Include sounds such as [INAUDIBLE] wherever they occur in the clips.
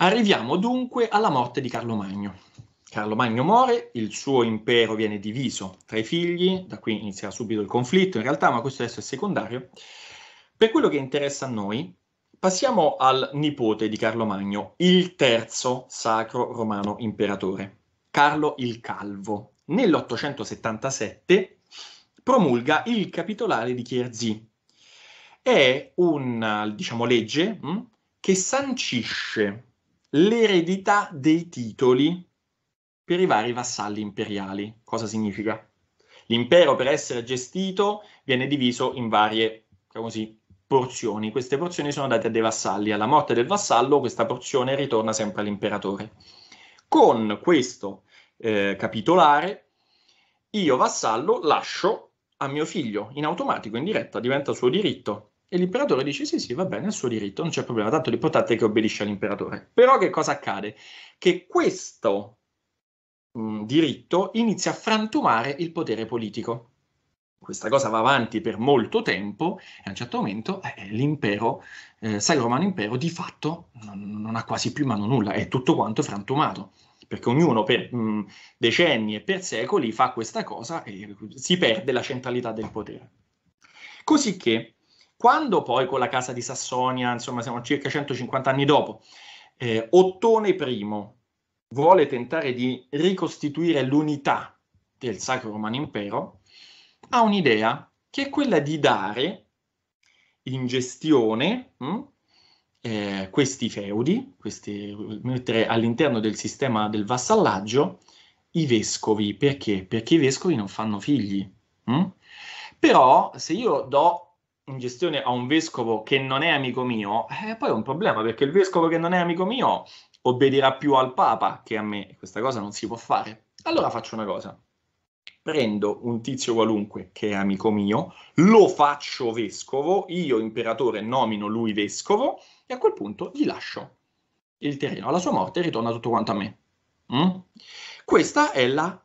Arriviamo dunque alla morte di Carlo Magno. Carlo Magno muore, il suo impero viene diviso tra i figli, da qui inizierà subito il conflitto in realtà, ma questo adesso è secondario. Per quello che interessa a noi, passiamo al nipote di Carlo Magno, il terzo sacro romano imperatore, Carlo il Calvo. Nell'877 promulga il capitolare di Chiarzì. È una diciamo, legge mh, hm, che sancisce l'eredità dei titoli per i vari vassalli imperiali. Cosa significa? L'impero per essere gestito viene diviso in varie diciamo così, porzioni. Queste porzioni sono date a dei vassalli. Alla morte del vassallo questa porzione ritorna sempre all'imperatore. Con questo eh, capitolare, io vassallo lascio a mio figlio in automatico, in diretta, diventa suo diritto e l'imperatore dice sì, sì, va bene, è il suo diritto, non c'è problema, tanto l'importante è che obbedisce all'imperatore. Però che cosa accade? Che questo mh, mm, diritto inizia a frantumare il potere politico. Questa cosa va avanti per molto tempo e a un certo momento eh, eh l'impero, eh, Sacro romano impero di fatto non, non ha quasi più mano nulla, è tutto quanto frantumato perché ognuno per mh, mm, decenni e per secoli fa questa cosa e si perde la centralità del potere. Cosicché quando poi con la casa di Sassonia, insomma siamo circa 150 anni dopo, eh, Ottone I vuole tentare di ricostituire l'unità del Sacro Romano Impero, ha un'idea che è quella di dare in gestione mh, hm, eh, questi feudi, questi, mettere all'interno del sistema del vassallaggio i vescovi. Perché? Perché i vescovi non fanno figli. Mh? Hm? Però se io do in gestione a un vescovo che non è amico mio, eh, poi è un problema perché il vescovo che non è amico mio obbedirà più al Papa che a me. Questa cosa non si può fare. Allora faccio una cosa. Prendo un tizio qualunque che è amico mio, lo faccio vescovo, io imperatore nomino lui vescovo e a quel punto gli lascio il terreno. Alla sua morte ritorna tutto quanto a me. Mm? Questa è la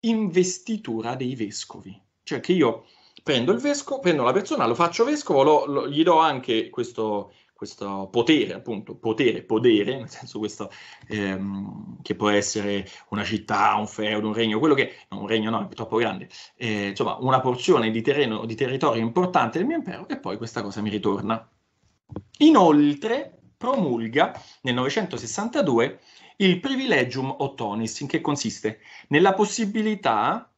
investitura dei vescovi. Cioè che io prendo il vescovo, prendo la persona, lo faccio vescovo, lo, lo, gli do anche questo, questo potere, appunto, potere, podere, nel senso questo ehm, che può essere una città, un feudo, un regno, quello che, no, un regno no, è troppo grande, eh, insomma, una porzione di terreno, di territorio importante del mio impero e poi questa cosa mi ritorna. Inoltre promulga nel 962 il privilegium ottonis, in che consiste nella possibilità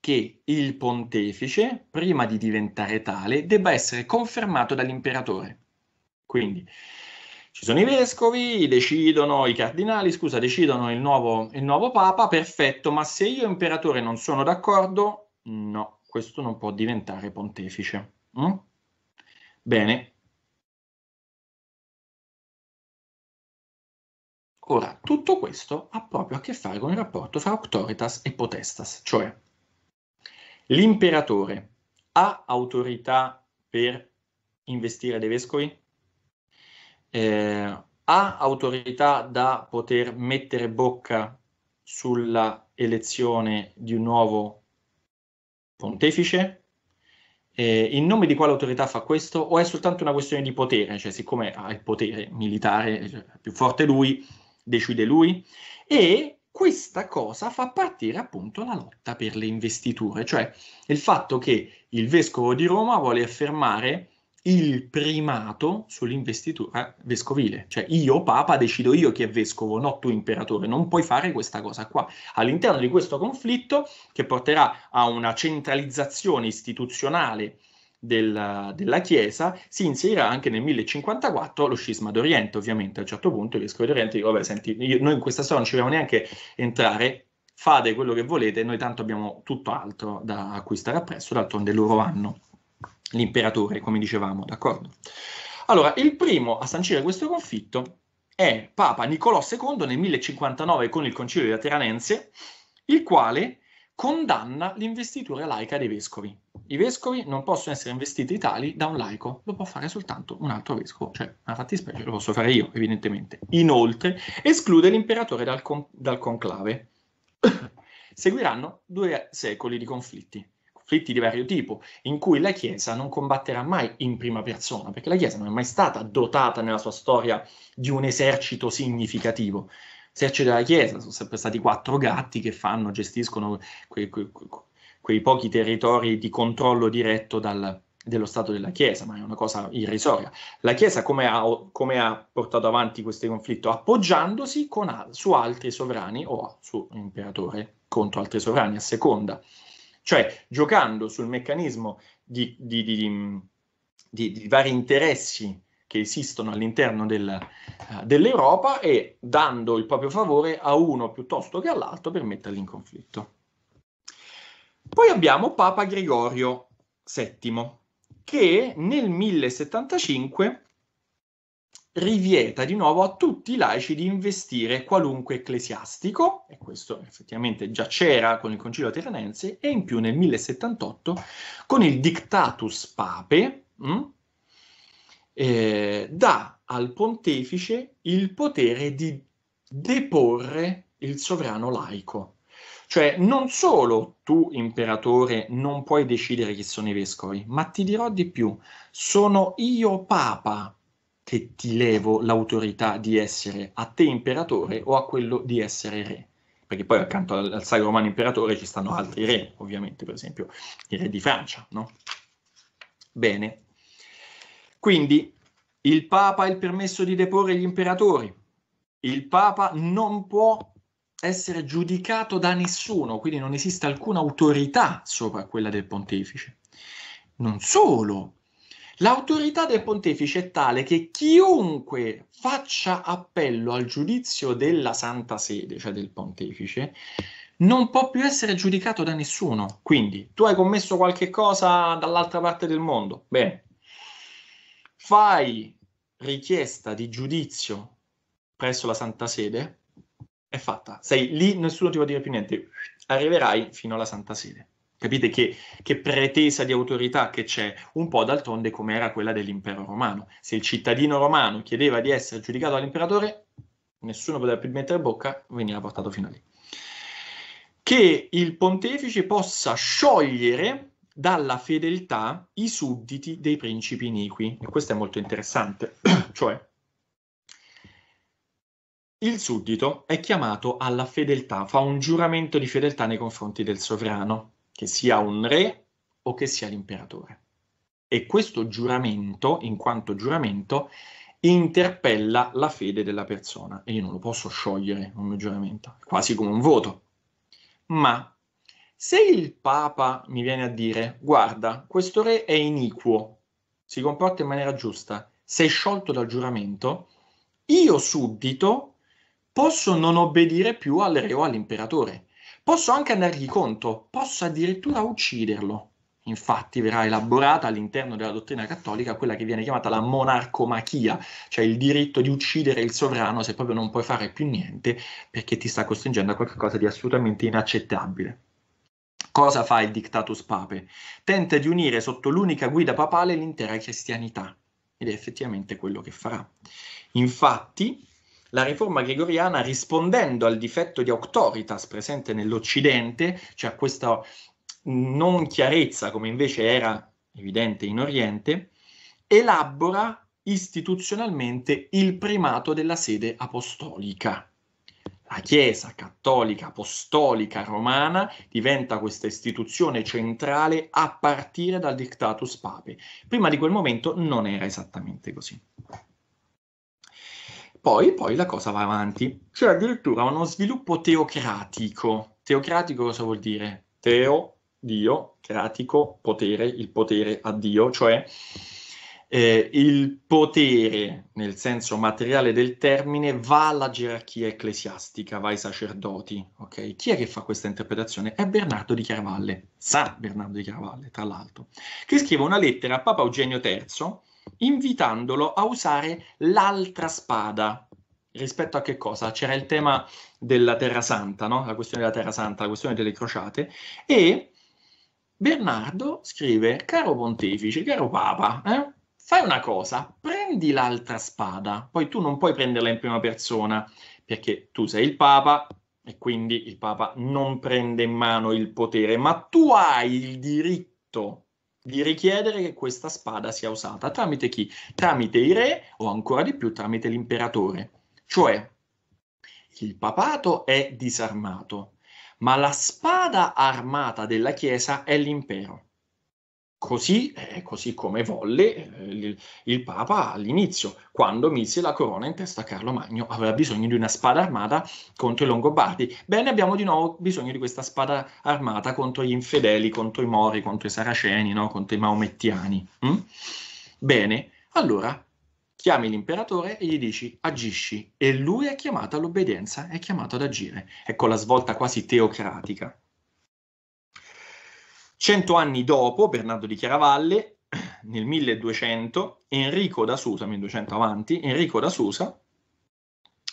che il pontefice, prima di diventare tale, debba essere confermato dall'imperatore. Quindi ci sono i vescovi, decidono i cardinali, scusa, decidono il nuovo, il nuovo papa, perfetto, ma se io imperatore non sono d'accordo, no, questo non può diventare pontefice. Mm? Bene. Ora, tutto questo ha proprio a che fare con il rapporto fra auctoritas e potestas, cioè L'imperatore ha autorità per investire dei vescovi? Eh, ha autorità da poter mettere bocca sulla elezione di un nuovo pontefice? Eh, in nome di quale autorità fa questo? O è soltanto una questione di potere, cioè siccome ha il potere militare cioè, più forte lui, decide lui? E questa cosa fa partire appunto la lotta per le investiture, cioè il fatto che il vescovo di Roma vuole affermare il primato sull'investitura eh, vescovile, cioè io papa decido io chi è vescovo, non tu imperatore, non puoi fare questa cosa qua. All'interno di questo conflitto che porterà a una centralizzazione istituzionale della, della, Chiesa, si inserirà anche nel 1054 lo scisma d'Oriente. Ovviamente a un certo punto il vescovo d'Oriente dice, vabbè, senti, io, noi in questa storia non ci dobbiamo neanche entrare, fate quello che volete, noi tanto abbiamo tutto altro da acquistare appresso, d'altronde loro vanno, l'imperatore, come dicevamo, d'accordo? Allora, il primo a sancire questo conflitto è Papa Nicolò II nel 1059 con il Concilio di Lateranense, il quale condanna l'investitura laica dei vescovi. I vescovi non possono essere investiti tali da un laico, lo può fare soltanto un altro vescovo, cioè una fattispecie lo posso fare io, evidentemente. Inoltre, esclude l'imperatore dal, con- dal conclave. [COUGHS] Seguiranno due secoli di conflitti, conflitti di vario tipo, in cui la Chiesa non combatterà mai in prima persona, perché la Chiesa non è mai stata dotata nella sua storia di un esercito significativo. Serci della Chiesa, sono sempre stati quattro gatti che fanno, gestiscono quei, quei, quei pochi territori di controllo diretto dal, dello Stato della Chiesa, ma è una cosa irrisoria. La Chiesa come ha, come ha portato avanti questo conflitto? Appoggiandosi con, su altri sovrani o su imperatore contro altri sovrani a seconda, cioè giocando sul meccanismo di, di, di, di vari interessi che esistono all'interno del, uh, dell'Europa e dando il proprio favore a uno piuttosto che all'altro per metterli in conflitto. Poi abbiamo Papa Gregorio VII, che nel 1075 rivieta di nuovo a tutti i laici di investire qualunque ecclesiastico, e questo effettivamente già c'era con il Concilio Terrenense, e in più nel 1078 con il Dictatus Pape, mh, hm? eh, dà al pontefice il potere di deporre il sovrano laico. Cioè, non solo tu, imperatore, non puoi decidere chi sono i vescovi, ma ti dirò di più, sono io papa che ti levo l'autorità di essere a te imperatore o a quello di essere re. Perché poi accanto al, al Sacro Romano Imperatore ci stanno altri re, ovviamente, per esempio il re di Francia, no? Bene. Quindi il Papa ha il permesso di deporre gli imperatori, il Papa non può essere giudicato da nessuno, quindi non esiste alcuna autorità sopra quella del pontefice. Non solo, l'autorità del pontefice è tale che chiunque faccia appello al giudizio della Santa Sede, cioè del pontefice, non può più essere giudicato da nessuno. Quindi tu hai commesso qualche cosa dall'altra parte del mondo, bene, fai richiesta di giudizio presso la Santa Sede, è fatta. Sei lì, nessuno ti può dire più niente. Arriverai fino alla Santa Sede. Capite che, che, pretesa di autorità che c'è, un po' d'altronde come era quella dell'impero romano. Se il cittadino romano chiedeva di essere giudicato dall'imperatore, nessuno poteva più mettere bocca, veniva portato fino a lì. Che il pontefice possa sciogliere dalla fedeltà i sudditi dei principi iniqui. E questo è molto interessante, [CLEARS THROAT] cioè il suddito è chiamato alla fedeltà, fa un giuramento di fedeltà nei confronti del sovrano, che sia un re o che sia l'imperatore. E questo giuramento, in quanto giuramento, interpella la fede della persona e io non lo posso sciogliere un mio giuramento, quasi come un voto. Ma se il Papa mi viene a dire, guarda, questo re è iniquo, si comporta in maniera giusta, sei sciolto dal giuramento, io suddito posso non obbedire più al re o all'imperatore, posso anche andargli contro, posso addirittura ucciderlo. Infatti verrà elaborata all'interno della dottrina cattolica quella che viene chiamata la monarcomachia, cioè il diritto di uccidere il sovrano se proprio non puoi fare più niente perché ti sta costringendo a qualcosa di assolutamente inaccettabile. Cosa fa il Dictatus Pape? Tenta di unire sotto l'unica guida papale l'intera cristianità ed è effettivamente quello che farà. Infatti, la riforma gregoriana, rispondendo al difetto di auctoritas presente nell'Occidente, cioè a questa non chiarezza come invece era evidente in Oriente, elabora istituzionalmente il primato della sede apostolica la Chiesa cattolica apostolica romana diventa questa istituzione centrale a partire dal dictatus pape. Prima di quel momento non era esattamente così. Poi, poi la cosa va avanti, c'è addirittura uno sviluppo teocratico. Teocratico cosa vuol dire? Teo, Dio, cratico, potere, il potere a Dio, cioè eh, il potere, nel senso materiale del termine, va alla gerarchia ecclesiastica, va ai sacerdoti. Okay? Chi è che fa questa interpretazione? È Bernardo di Chiaravalle, San Bernardo di Chiaravalle, tra l'altro, che scrive una lettera a Papa Eugenio III invitandolo a usare l'altra spada. Rispetto a che cosa? C'era il tema della Terra Santa, no? la questione della Terra Santa, la questione delle crociate, e Bernardo scrive, caro pontefice, caro papa, eh? fai una cosa, prendi l'altra spada, poi tu non puoi prenderla in prima persona perché tu sei il Papa e quindi il Papa non prende in mano il potere, ma tu hai il diritto di richiedere che questa spada sia usata tramite chi? Tramite i re o ancora di più tramite l'imperatore. Cioè, il papato è disarmato, ma la spada armata della Chiesa è l'impero. Così, eh, così, come volle eh, il, Papa all'inizio, quando mise la corona in testa a Carlo Magno, aveva bisogno di una spada armata contro i Longobardi. Bene, abbiamo di nuovo bisogno di questa spada armata contro gli infedeli, contro i Mori, contro i Saraceni, no? contro i Maomettiani. Mm? Bene, allora chiami l'imperatore e gli dici agisci e lui è chiamato all'obbedienza, è chiamato ad agire. Ecco la svolta quasi teocratica. Cento anni dopo, Bernardo di Chiaravalle, [CLEARS THROAT] nel 1200, Enrico da Susa, 1200 avanti, Enrico da Susa,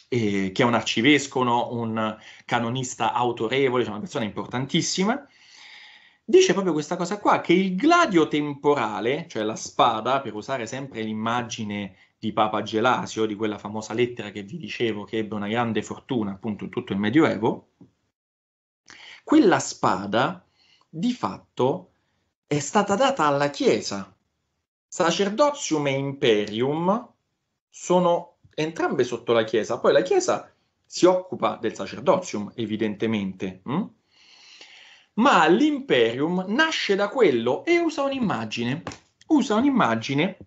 eh, che è un arcivescovo, un canonista autorevole, cioè una persona importantissima, dice proprio questa cosa qua, che il gladio temporale, cioè la spada, per usare sempre l'immagine di Papa Gelasio, di quella famosa lettera che vi dicevo che ebbe una grande fortuna appunto in tutto il Medioevo, quella spada di fatto è stata data alla Chiesa. Sacerdozium e imperium sono entrambe sotto la Chiesa, poi la Chiesa si occupa del sacerdozium, evidentemente. Mh? Hm? Ma l'imperium nasce da quello e usa un'immagine, usa un'immagine,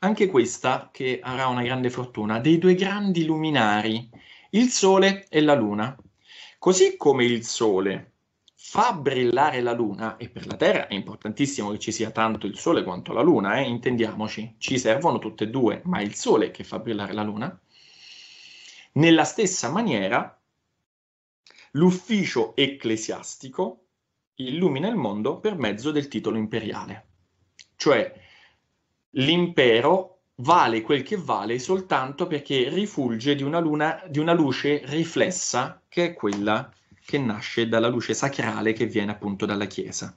anche questa che avrà una grande fortuna, dei due grandi luminari, il Sole e la Luna. Così come il Sole fa brillare la Luna, e per la Terra è importantissimo che ci sia tanto il Sole quanto la Luna, eh, intendiamoci, ci servono tutte e due, ma è il Sole che fa brillare la Luna, nella stessa maniera l'ufficio ecclesiastico illumina il mondo per mezzo del titolo imperiale, cioè l'impero vale quel che vale soltanto perché rifulge di una, luna, di una luce riflessa che è quella che nasce dalla luce sacrale che viene appunto dalla Chiesa.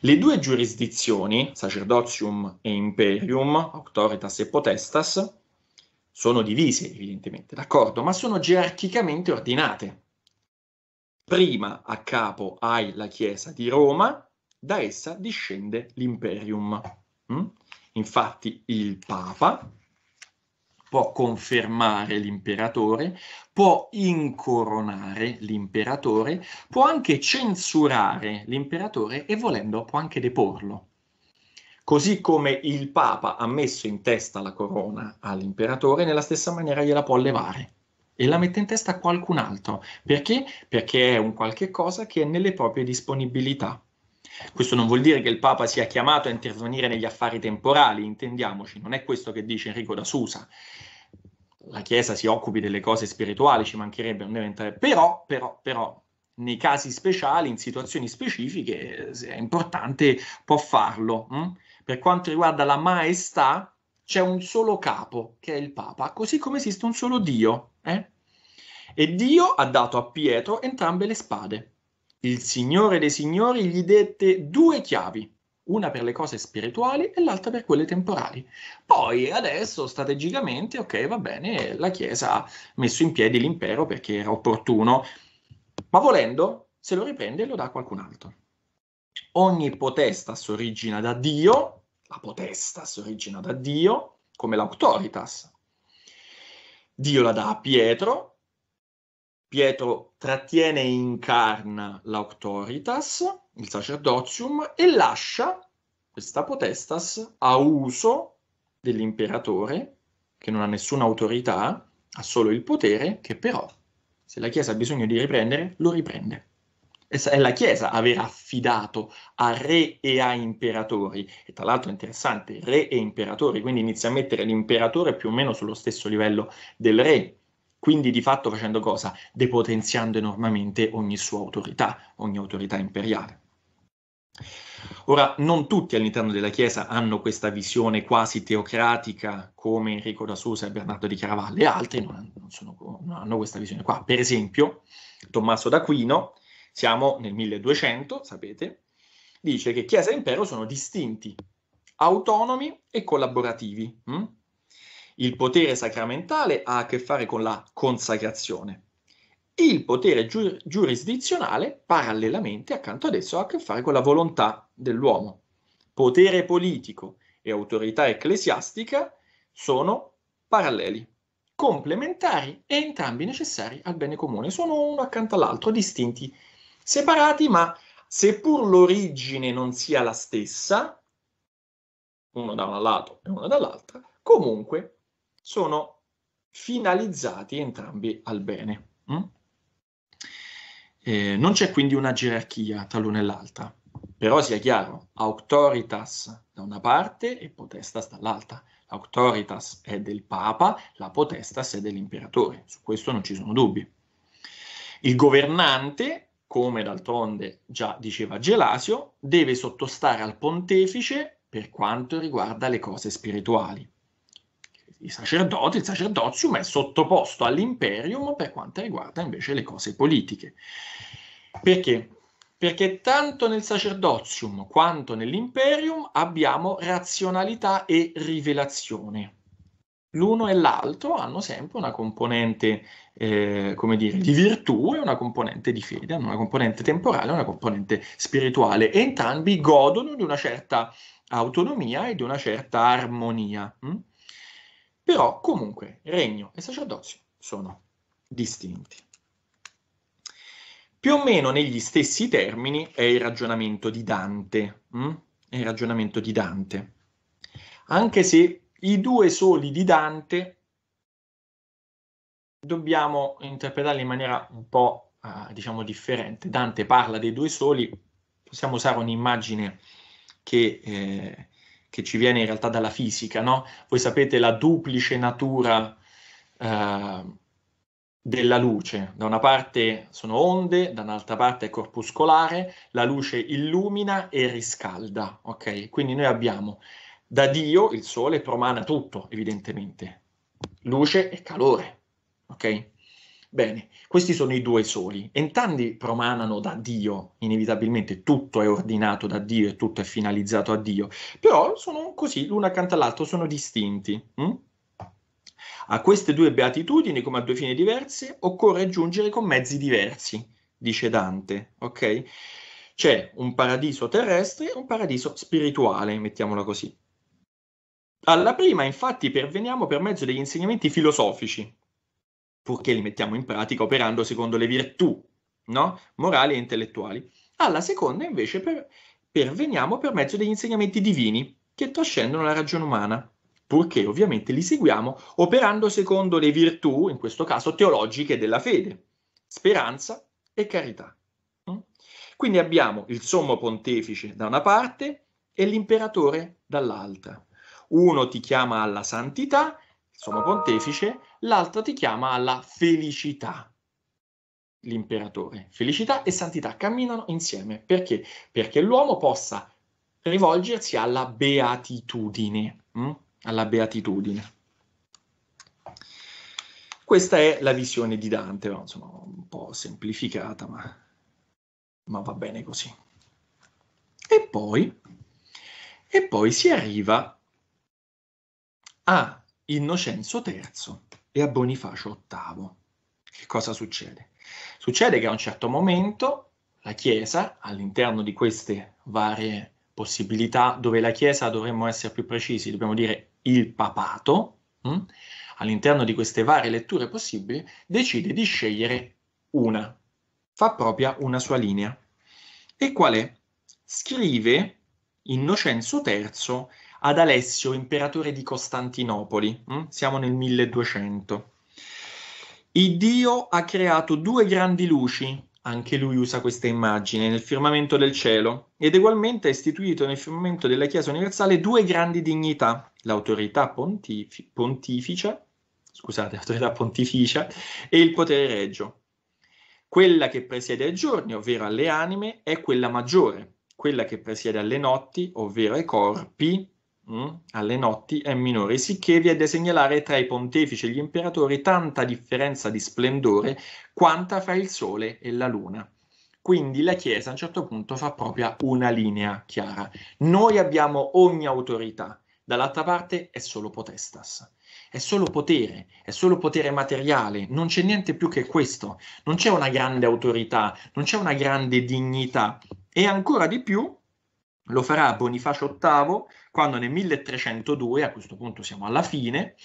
Le due giurisdizioni, sacerdotium e imperium, auctoritas e potestas, sono divise evidentemente, d'accordo, ma sono gerarchicamente ordinate. Prima a capo hai la Chiesa di Roma, da essa discende l'imperium. Hm? Infatti il Papa, può confermare l'imperatore, può incoronare l'imperatore, può anche censurare l'imperatore e volendo può anche deporlo. Così come il Papa ha messo in testa la corona all'imperatore, nella stessa maniera gliela può levare e la mette in testa a qualcun altro. Perché? Perché è un qualche cosa che è nelle proprie disponibilità. Questo non vuol dire che il Papa sia chiamato a intervenire negli affari temporali, intendiamoci, non è questo che dice Enrico da Susa. La Chiesa si occupi delle cose spirituali, ci mancherebbe, non deve entrare. Però, però, però, nei casi speciali, in situazioni specifiche, se è importante, può farlo. Hm? Per quanto riguarda la maestà, c'è un solo capo, che è il Papa, così come esiste un solo Dio. Eh? E Dio ha dato a Pietro entrambe le spade. Il Signore dei Signori gli dette due chiavi, una per le cose spirituali e l'altra per quelle temporali. Poi adesso strategicamente, ok, va bene, la Chiesa ha messo in piedi l'impero perché era opportuno, ma volendo se lo riprende e lo dà a qualcun altro. Ogni potestas origina da Dio, la potestas origina da Dio, come l'autoritas. Dio la dà a Pietro, Pietro trattiene e incarna l'autoritas, il sacerdotium, e lascia questa potestas a uso dell'imperatore, che non ha nessuna autorità, ha solo il potere, che però, se la Chiesa ha bisogno di riprendere, lo riprende. È la Chiesa aver affidato a re e a imperatori, e tra l'altro è interessante, re e imperatori, quindi inizia a mettere l'imperatore più o meno sullo stesso livello del re, quindi di fatto facendo cosa? Depotenziando enormemente ogni sua autorità, ogni autorità imperiale. Ora, non tutti all'interno della Chiesa hanno questa visione quasi teocratica come Enrico da Susa e Bernardo di Caravalle, altri non, non, sono, non hanno questa visione qua. Per esempio, Tommaso d'Aquino, siamo nel 1200, sapete, dice che Chiesa e Impero sono distinti, autonomi e collaborativi. Hm? Il potere sacramentale ha a che fare con la consacrazione. Il potere giur- giurisdizionale, parallelamente, accanto ad esso, ha a che fare con la volontà dell'uomo. Potere politico e autorità ecclesiastica sono paralleli, complementari e entrambi necessari al bene comune. Sono uno accanto all'altro, distinti, separati, ma seppur l'origine non sia la stessa, uno da un lato e uno dall'altra, comunque sono finalizzati entrambi al bene. Mm? Eh, non c'è quindi una gerarchia tra l'una e l'altra, però sia chiaro, auctoritas da una parte e potestas dall'altra. L'auctoritas è del Papa, la potestas è dell'imperatore, su questo non ci sono dubbi. Il governante, come d'altronde già diceva Gelasio, deve sottostare al pontefice per quanto riguarda le cose spirituali i sacerdoti, il sacerdozium è sottoposto all'imperium per quanto riguarda invece le cose politiche. Perché? Perché tanto nel sacerdozium quanto nell'imperium abbiamo razionalità e rivelazione. L'uno e l'altro hanno sempre una componente, eh, come dire, di virtù e una componente di fede, hanno una componente temporale e una componente spirituale, e entrambi godono di una certa autonomia e di una certa armonia. Hm? Però comunque regno e sacerdozio sono distinti. Più o meno negli stessi termini è il ragionamento di Dante, mh? Mm? il ragionamento di Dante. Anche se i due soli di Dante dobbiamo interpretarli in maniera un po' uh, diciamo differente. Dante parla dei due soli, possiamo usare un'immagine che eh, che ci viene in realtà dalla fisica, no? Voi sapete la duplice natura eh, della luce. Da una parte sono onde, da un'altra parte è corpuscolare, la luce illumina e riscalda, ok? Quindi noi abbiamo da Dio il sole promana tutto, evidentemente, luce e calore, ok? Bene, questi sono i due soli. Entrambi promanano da Dio, inevitabilmente tutto è ordinato da Dio e tutto è finalizzato a Dio, però sono così l'uno accanto all'altro, sono distinti. Hm? A queste due beatitudini, come a due fini diversi, occorre aggiungere con mezzi diversi, dice Dante, ok? C'è un paradiso terrestre e un paradiso spirituale, mettiamola così. Alla prima, infatti, perveniamo per mezzo degli insegnamenti filosofici, purché li mettiamo in pratica operando secondo le virtù no? morali e intellettuali. Alla seconda invece per, perveniamo per mezzo degli insegnamenti divini che trascendono la ragione umana, purché ovviamente li seguiamo operando secondo le virtù, in questo caso teologiche della fede, speranza e carità. Mm? Quindi abbiamo il sommo pontefice da una parte e l'imperatore dall'altra. Uno ti chiama alla santità, il sommo pontefice, l'altra ti chiama alla felicità. L'imperatore. Felicità e santità camminano insieme. Perché? Perché l'uomo possa rivolgersi alla beatitudine. Mh? Mm? Alla beatitudine. Questa è la visione di Dante, insomma, un po' semplificata, ma, ma va bene così. E poi, e poi si arriva a Innocenzo III e a Bonifacio VIII. Che cosa succede? Succede che a un certo momento la Chiesa, all'interno di queste varie possibilità, dove la Chiesa dovremmo essere più precisi, dobbiamo dire il papato, mh? Hm? all'interno di queste varie letture possibili, decide di scegliere una, fa propria una sua linea. E qual è? Scrive Innocenzo III ad Alessio, imperatore di Costantinopoli. Mm? Siamo nel 1200. Il Dio ha creato due grandi luci, anche lui usa questa immagine, nel firmamento del cielo, ed egualmente ha istituito nel firmamento della Chiesa universale due grandi dignità, l'autorità pontifi- pontificia, scusate, l'autorità pontificia e il potere regio. Quella che presiede ai giorni, ovvero alle anime, è quella maggiore, quella che presiede alle notti, ovvero ai corpi, Mm? alle notti è minore, sicché vi è da segnalare tra i pontefici e gli imperatori tanta differenza di splendore quanta fra il sole e la luna. Quindi la Chiesa a un certo punto fa proprio una linea chiara. Noi abbiamo ogni autorità, dall'altra parte è solo potestas è solo potere, è solo potere materiale, non c'è niente più che questo, non c'è una grande autorità, non c'è una grande dignità e ancora di più lo farà Bonifacio VIII quando nel 1302, a questo punto siamo alla fine,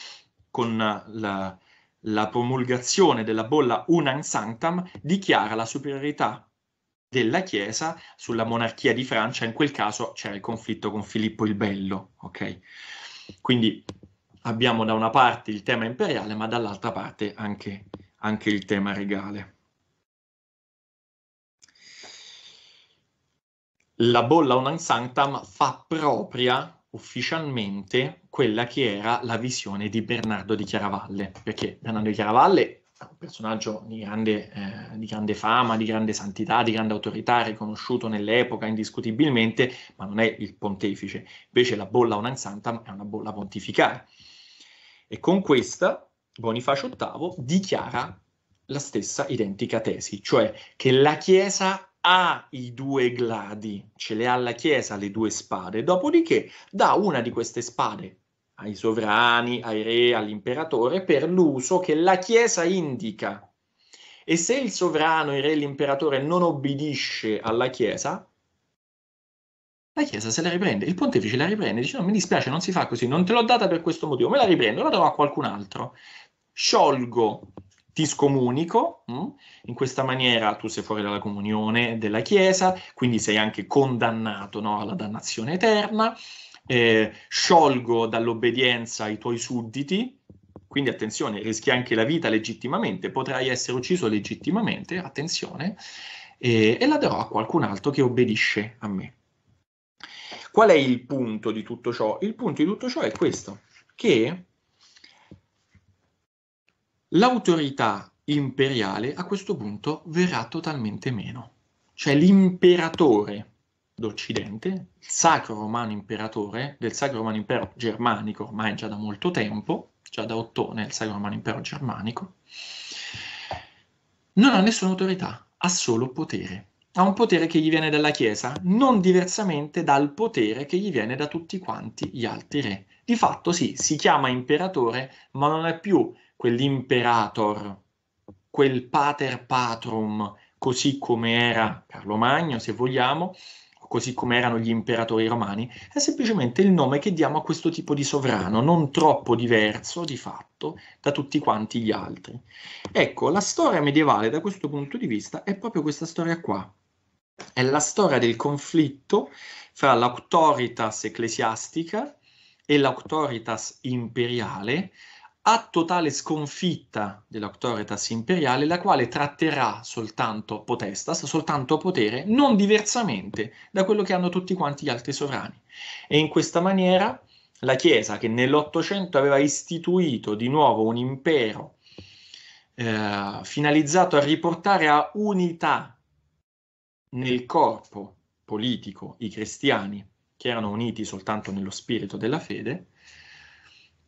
con la, la promulgazione della bolla Unam Sanctam, dichiara la superiorità della Chiesa sulla monarchia di Francia, in quel caso c'era il conflitto con Filippo il Bello, ok? Quindi abbiamo da una parte il tema imperiale, ma dall'altra parte anche, anche il tema regale. La bolla Unam Sanctam fa propria ufficialmente quella che era la visione di Bernardo di Chiaravalle, perché Bernardo di Chiaravalle è un personaggio di grande, eh, di grande fama, di grande santità, di grande autorità, riconosciuto nell'epoca indiscutibilmente, ma non è il pontefice. Invece la bolla onansanta è una bolla pontificale. E con questa Bonifacio VIII dichiara la stessa identica tesi, cioè che la Chiesa ha i due gladi, ce le ha la Chiesa le due spade, dopodiché dà una di queste spade ai sovrani, ai re, all'imperatore per l'uso che la Chiesa indica. E se il sovrano, il re, l'imperatore non obbedisce alla Chiesa, la Chiesa se la riprende, il pontefice la riprende, dice no, mi dispiace, non si fa così, non te l'ho data per questo motivo, me la riprendo, la do a qualcun altro. Sciolgo ti scomunico, mm? in questa maniera tu sei fuori dalla comunione della Chiesa, quindi sei anche condannato no? alla dannazione eterna, eh, sciolgo dall'obbedienza i tuoi sudditi, quindi attenzione, rischi anche la vita legittimamente, potrai essere ucciso legittimamente, attenzione, eh, e la darò a qualcun altro che obbedisce a me. Qual è il punto di tutto ciò? Il punto di tutto ciò è questo, che l'autorità imperiale a questo punto verrà totalmente meno. Cioè l'imperatore d'Occidente, il Sacro Romano Imperatore, del Sacro Romano Impero Germanico ormai già da molto tempo, già da Ottone il Sacro Romano Impero Germanico, non ha nessuna autorità, ha solo potere. Ha un potere che gli viene dalla Chiesa, non diversamente dal potere che gli viene da tutti quanti gli altri re. Di fatto sì, si chiama imperatore, ma non è più quell'imperator, quel pater patrum, così come era Carlo Magno, se vogliamo, così come erano gli imperatori romani, è semplicemente il nome che diamo a questo tipo di sovrano, non troppo diverso di fatto da tutti quanti gli altri. Ecco, la storia medievale da questo punto di vista è proprio questa storia qua. È la storia del conflitto fra l'autoritas ecclesiastica e l'autoritas imperiale, a totale sconfitta dell'autoritas imperiale, la quale tratterrà soltanto potestas, soltanto potere, non diversamente da quello che hanno tutti quanti gli altri sovrani. E in questa maniera la Chiesa, che nell'Ottocento aveva istituito di nuovo un impero eh, finalizzato a riportare a unità nel corpo politico i cristiani, che erano uniti soltanto nello spirito della fede,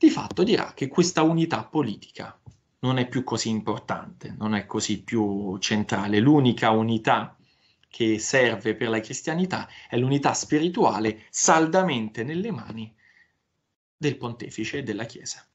di fatto dirà che questa unità politica non è più così importante, non è così più centrale. L'unica unità che serve per la cristianità è l'unità spirituale saldamente nelle mani del pontefice e della Chiesa.